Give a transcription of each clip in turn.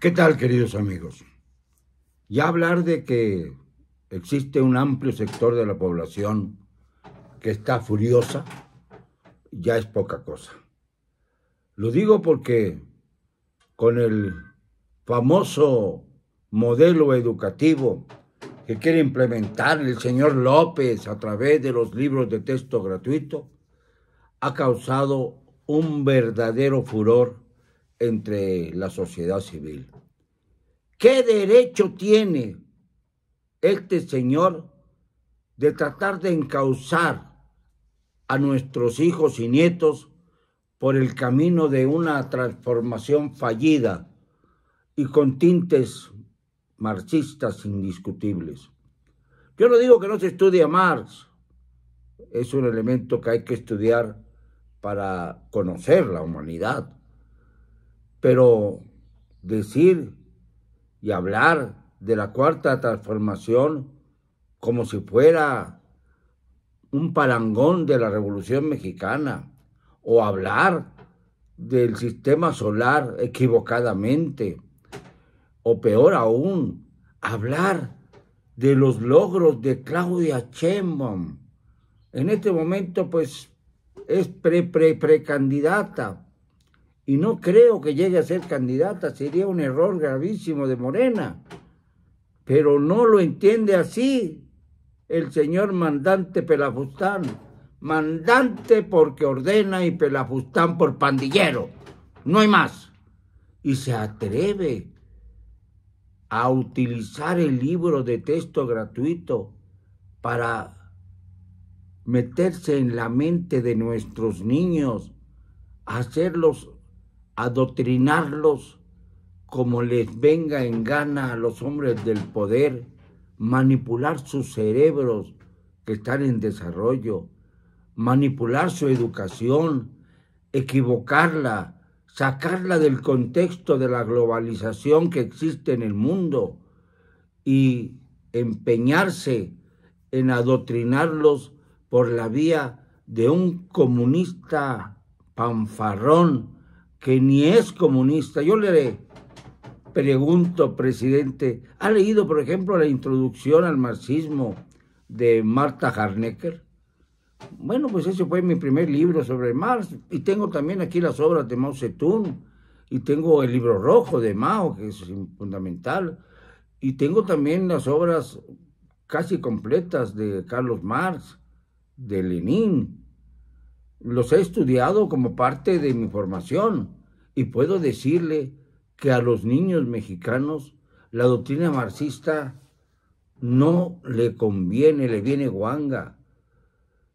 ¿Qué tal, queridos amigos? Ya hablar de que existe un amplio sector de la población que está furiosa ya es poca cosa. Lo digo porque con el famoso modelo educativo que quiere implementar el señor López a través de los libros de texto gratuito, ha causado un verdadero furor entre la sociedad civil. ¿Qué derecho tiene este señor de tratar de encauzar a nuestros hijos y nietos por el camino de una transformación fallida y con tintes marxistas indiscutibles? Yo no digo que no se estudie Marx, es un elemento que hay que estudiar para conocer la humanidad pero decir y hablar de la cuarta transformación como si fuera un parangón de la Revolución Mexicana o hablar del sistema solar equivocadamente o peor aún, hablar de los logros de Claudia Sheinbaum. En este momento pues es precandidata y no creo que llegue a ser candidata, sería un error gravísimo de Morena. Pero no lo entiende así el señor mandante Pelafustán. Mandante porque ordena y Pelafustán por pandillero. No hay más. Y se atreve a utilizar el libro de texto gratuito para meterse en la mente de nuestros niños, hacerlos adoctrinarlos como les venga en gana a los hombres del poder, manipular sus cerebros que están en desarrollo, manipular su educación, equivocarla, sacarla del contexto de la globalización que existe en el mundo y empeñarse en adoctrinarlos por la vía de un comunista panfarrón que ni es comunista. Yo le pregunto, presidente, ¿ha leído, por ejemplo, la introducción al marxismo de Marta Harnecker? Bueno, pues ese fue mi primer libro sobre Marx. Y tengo también aquí las obras de Mao Zedong. Y tengo el libro rojo de Mao, que es fundamental. Y tengo también las obras casi completas de Carlos Marx, de Lenin, los he estudiado como parte de mi formación y puedo decirle que a los niños mexicanos la doctrina marxista no le conviene, le viene guanga.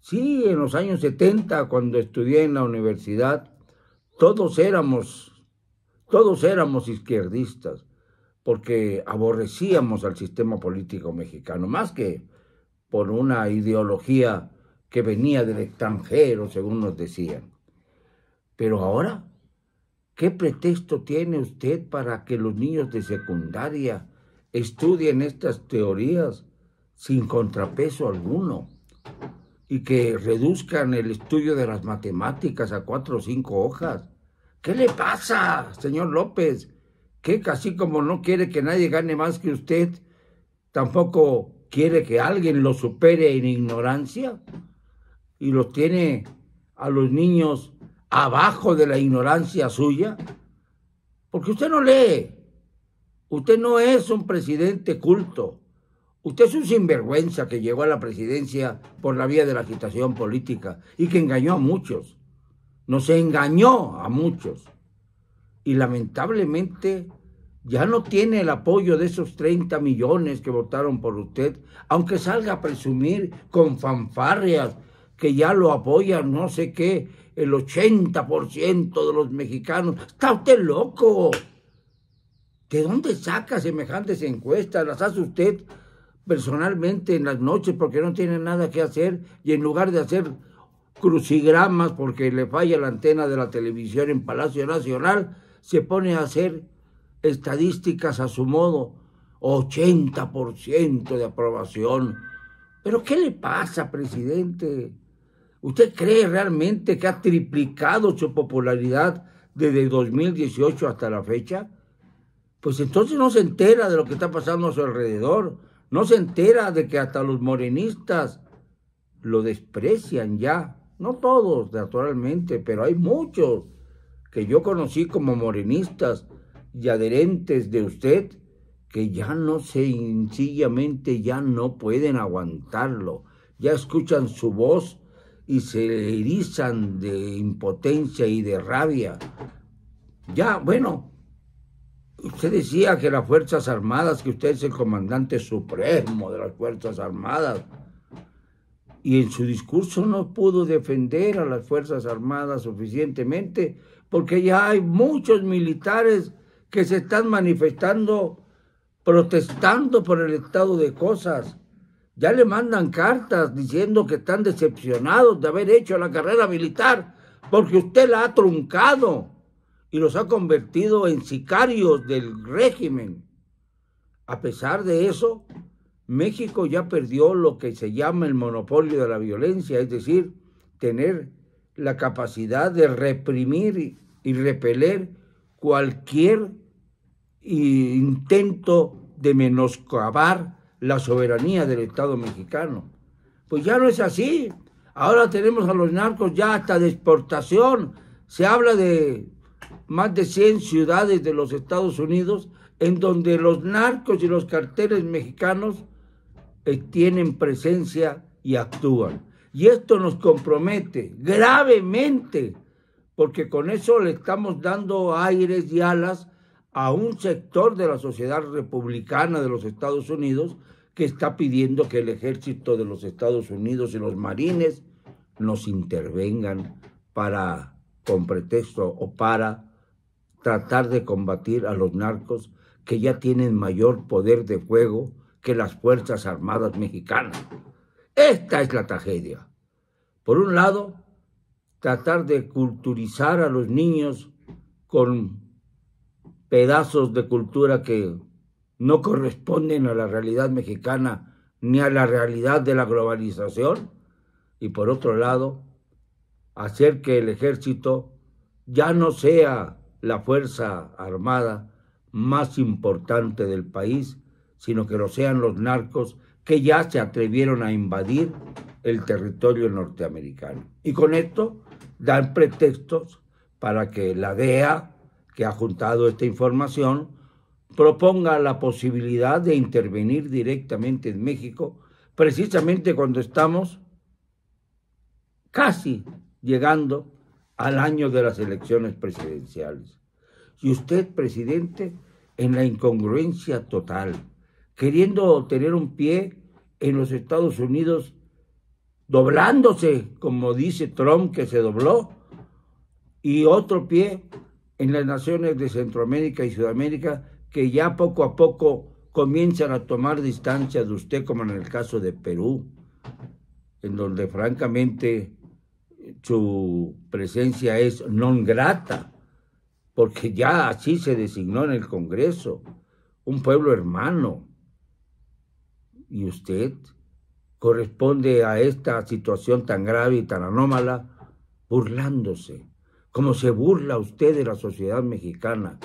Sí, en los años 70, cuando estudié en la universidad, todos éramos, todos éramos izquierdistas, porque aborrecíamos al sistema político mexicano, más que por una ideología que venía del extranjero, según nos decían. Pero ahora, ¿qué pretexto tiene usted para que los niños de secundaria estudien estas teorías sin contrapeso alguno y que reduzcan el estudio de las matemáticas a cuatro o cinco hojas? ¿Qué le pasa, señor López? Que casi como no quiere que nadie gane más que usted, tampoco quiere que alguien lo supere en ignorancia y los tiene a los niños abajo de la ignorancia suya? Porque usted no lee. Usted no es un presidente culto. Usted es un sinvergüenza que llegó a la presidencia por la vía de la agitación política y que engañó a muchos. Nos engañó a muchos. Y lamentablemente ya no tiene el apoyo de esos 30 millones que votaron por usted, aunque salga a presumir con fanfarrias que ya lo apoyan no sé qué, el 80% de los mexicanos. ¿Está usted loco? ¿De dónde saca semejantes encuestas? ¿Las hace usted personalmente en las noches porque no tiene nada que hacer? Y en lugar de hacer crucigramas porque le falla la antena de la televisión en Palacio Nacional, se pone a hacer estadísticas a su modo. 80% de aprobación. ¿Pero qué le pasa, presidente? ¿Usted cree realmente que ha triplicado su popularidad desde 2018 hasta la fecha? Pues entonces no se entera de lo que está pasando a su alrededor. No se entera de que hasta los morenistas lo desprecian ya. No todos, naturalmente, pero hay muchos que yo conocí como morenistas y adherentes de usted que ya no sencillamente ya no pueden aguantarlo. Ya escuchan su voz y se erizan de impotencia y de rabia. Ya, bueno, usted decía que las Fuerzas Armadas, que usted es el comandante supremo de las Fuerzas Armadas, y en su discurso no pudo defender a las Fuerzas Armadas suficientemente, porque ya hay muchos militares que se están manifestando, protestando por el estado de cosas ya le mandan cartas diciendo que están decepcionados de haber hecho la carrera militar porque usted la ha truncado y los ha convertido en sicarios del régimen. A pesar de eso, México ya perdió lo que se llama el monopolio de la violencia, es decir, tener la capacidad de reprimir y repeler cualquier intento de menoscabar la soberanía del Estado mexicano. Pues ya no es así. Ahora tenemos a los narcos ya hasta de exportación. Se habla de más de 100 ciudades de los Estados Unidos en donde los narcos y los carteles mexicanos eh, tienen presencia y actúan. Y esto nos compromete gravemente, porque con eso le estamos dando aires y alas a un sector de la sociedad republicana de los Estados Unidos que está pidiendo que el ejército de los Estados Unidos y los marines nos intervengan para, con pretexto o para tratar de combatir a los narcos que ya tienen mayor poder de fuego que las Fuerzas Armadas mexicanas. Esta es la tragedia. Por un lado, tratar de culturizar a los niños con pedazos de cultura que no corresponden a la realidad mexicana ni a la realidad de la globalización. Y por otro lado, hacer que el ejército ya no sea la fuerza armada más importante del país, sino que lo sean los narcos que ya se atrevieron a invadir el territorio norteamericano. Y con esto dan pretextos para que la DEA que ha juntado esta información proponga la posibilidad de intervenir directamente en México, precisamente cuando estamos casi llegando al año de las elecciones presidenciales. Y usted, presidente, en la incongruencia total, queriendo tener un pie en los Estados Unidos, doblándose, como dice Trump, que se dobló, y otro pie en las naciones de Centroamérica y Sudamérica que ya poco a poco comienzan a tomar distancia de usted, como en el caso de Perú, en donde francamente su presencia es non grata, porque ya así se designó en el Congreso, un pueblo hermano. Y usted corresponde a esta situación tan grave y tan anómala burlándose como se burla usted de la sociedad mexicana,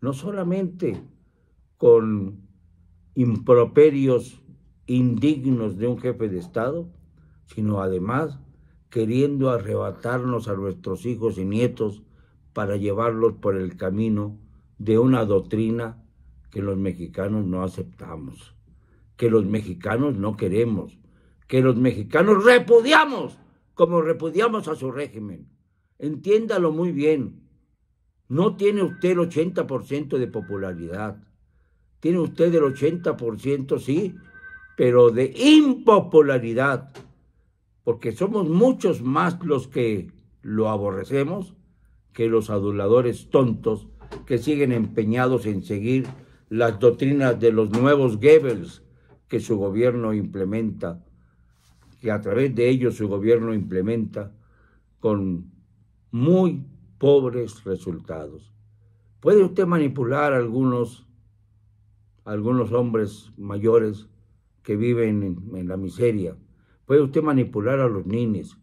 no solamente con improperios indignos de un jefe de Estado, sino además queriendo arrebatarnos a nuestros hijos y nietos para llevarlos por el camino de una doctrina que los mexicanos no aceptamos, que los mexicanos no queremos, que los mexicanos repudiamos como repudiamos a su régimen. Entiéndalo muy bien. No tiene usted el 80% de popularidad. Tiene usted el 80%, sí, pero de impopularidad. Porque somos muchos más los que lo aborrecemos que los aduladores tontos que siguen empeñados en seguir las doctrinas de los nuevos Goebbels que su gobierno implementa, que a través de ellos su gobierno implementa con muy pobres resultados. ¿Puede usted manipular a algunos, algunos hombres mayores que viven en, la miseria? Puede usted manipular a los niños,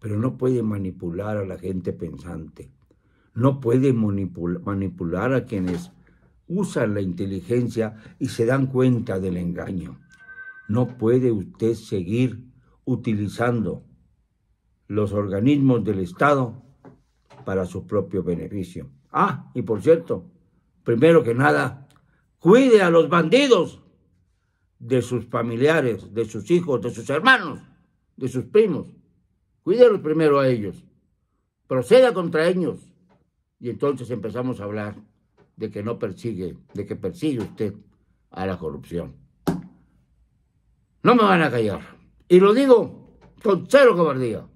pero no puede manipular a la gente pensante. No puede manipular a quienes usan la inteligencia y se dan cuenta del engaño. No puede usted seguir utilizando los organismos del Estado para su propio beneficio. Ah, y por cierto, primero que nada, cuide a los bandidos de sus familiares, de sus hijos, de sus hermanos, de sus primos. Cuídelos primero a ellos. Proceda contra ellos. Y entonces empezamos a hablar de que no persigue, de que persigue usted a la corrupción. No me van a callar. Y lo digo con cero cobardía.